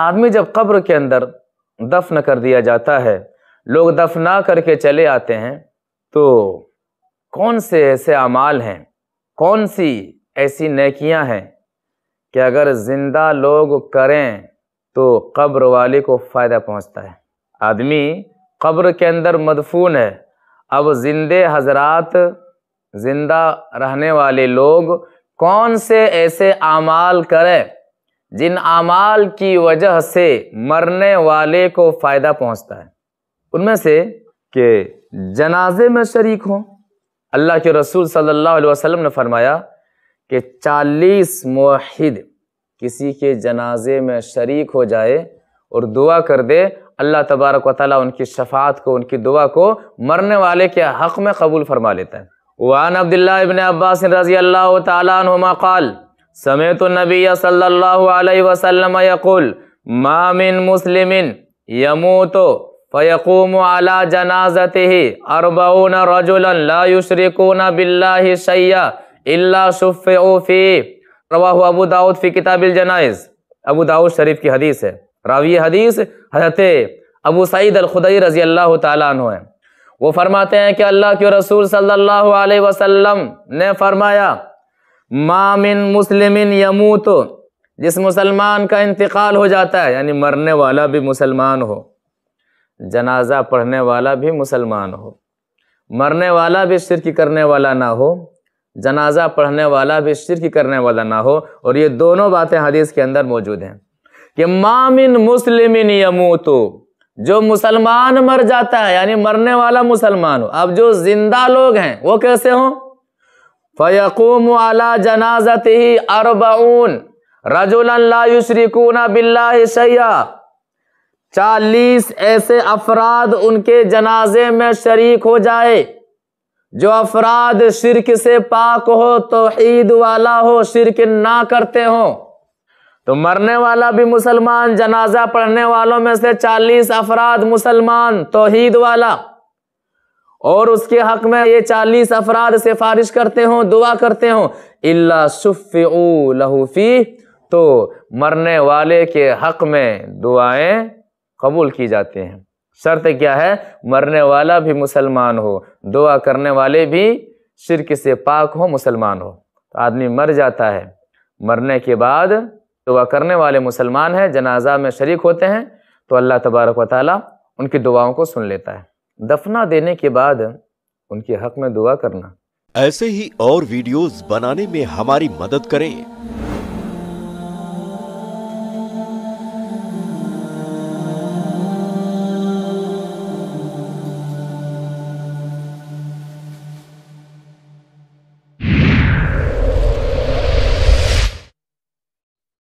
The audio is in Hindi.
आदमी जब कब्र के अंदर दफन कर दिया जाता है लोग दफना करके चले आते हैं तो कौन से ऐसे अमाल हैं कौन सी ऐसी नकियाँ हैं कि अगर ज़िंदा लोग करें तो कब्र वाले को फ़ायदा पहुंचता है आदमी कब्र के अंदर मदफून है अब ज़िंदे हजरात ज़िंदा रहने वाले लोग कौन से ऐसे अमाल करें जिन आमाल की वजह से मरने वाले को फ़ायदा पहुंचता है उनमें से कि जनाजे में शरीक हों अल्लाह के रसूल सल्लल्लाहु अलैहि वसल्लम ने फरमाया कि चालीस मुहिद किसी के जनाजे में शरीक हो जाए और दुआ कर दे अल्लाह तबारक व उनकी शफात को उनकी दुआ को मरने वाले के हक़ में कबूल फरमा लेता है वान अब्दुल्ला इबन अब्बास रजी अल्लाह तुमा समय तो नबी सल्लाम यकुल मामिन मुस्लिम यमू तो फ़यकूम आला जनाजत ही अरबन रजुलशरकून बिल्ला सैया इफ़ी रवा अबू दाऊद फ़ी किताबिल जनाइज अबू दाऊद शरीफ की हदीस है रावी हदीस हजरत अबू सईद अलखुदई रजी अल्लाह तु है वो फरमाते हैं कि अल्लाह के रसूल सल्लल्लाहु अलैहि वसल्लम ने फरमाया मामिन यमू तो जिस मुसलमान का इंतकाल हो जाता है यानी मरने वाला भी मुसलमान हो जनाजा पढ़ने वाला भी मुसलमान हो मरने वाला भी शिरक करने वाला ना हो जनाजा पढ़ने वाला भी शिरक करने वाला ना हो और ये दोनों बातें हदीस के अंदर मौजूद हैं कि मामिन यमू तो जो मुसलमान मर जाता है यानी मरने वाला मुसलमान हो अब जो जिंदा लोग हैं वो कैसे हों फ़यकूम अला जनाजत ही अरबाउन रजुलशरिकून बिल्ला चालीस ऐसे अफराद उनके जनाजे में शरीक हो जाए जो अफराद शिरक से पाक हो तो ईद वाला हो शिरक ना करते हो तो मरने वाला भी मुसलमान जनाजा पढ़ने वालों में से चालीस अफराद मुसलमान तोहीद वाला और उसके हक में ये चालीस अफराद सिफारिश करते हो दुआ करते हो इल्ला लहूफी तो मरने वाले के हक में दुआएं कबूल की जाती हैं शर्त क्या है मरने वाला भी मुसलमान हो दुआ करने वाले भी शिरक से पाक हो मुसलमान हो तो आदमी मर जाता है मरने के बाद दुआ करने वाले मुसलमान हैं जनाजा में शरीक होते हैं तो अल्लाह तबारक वाली उनकी दुआओं को सुन लेता है दफना देने के बाद उनके हक में दुआ करना ऐसे ही और वीडियोस बनाने में हमारी मदद करें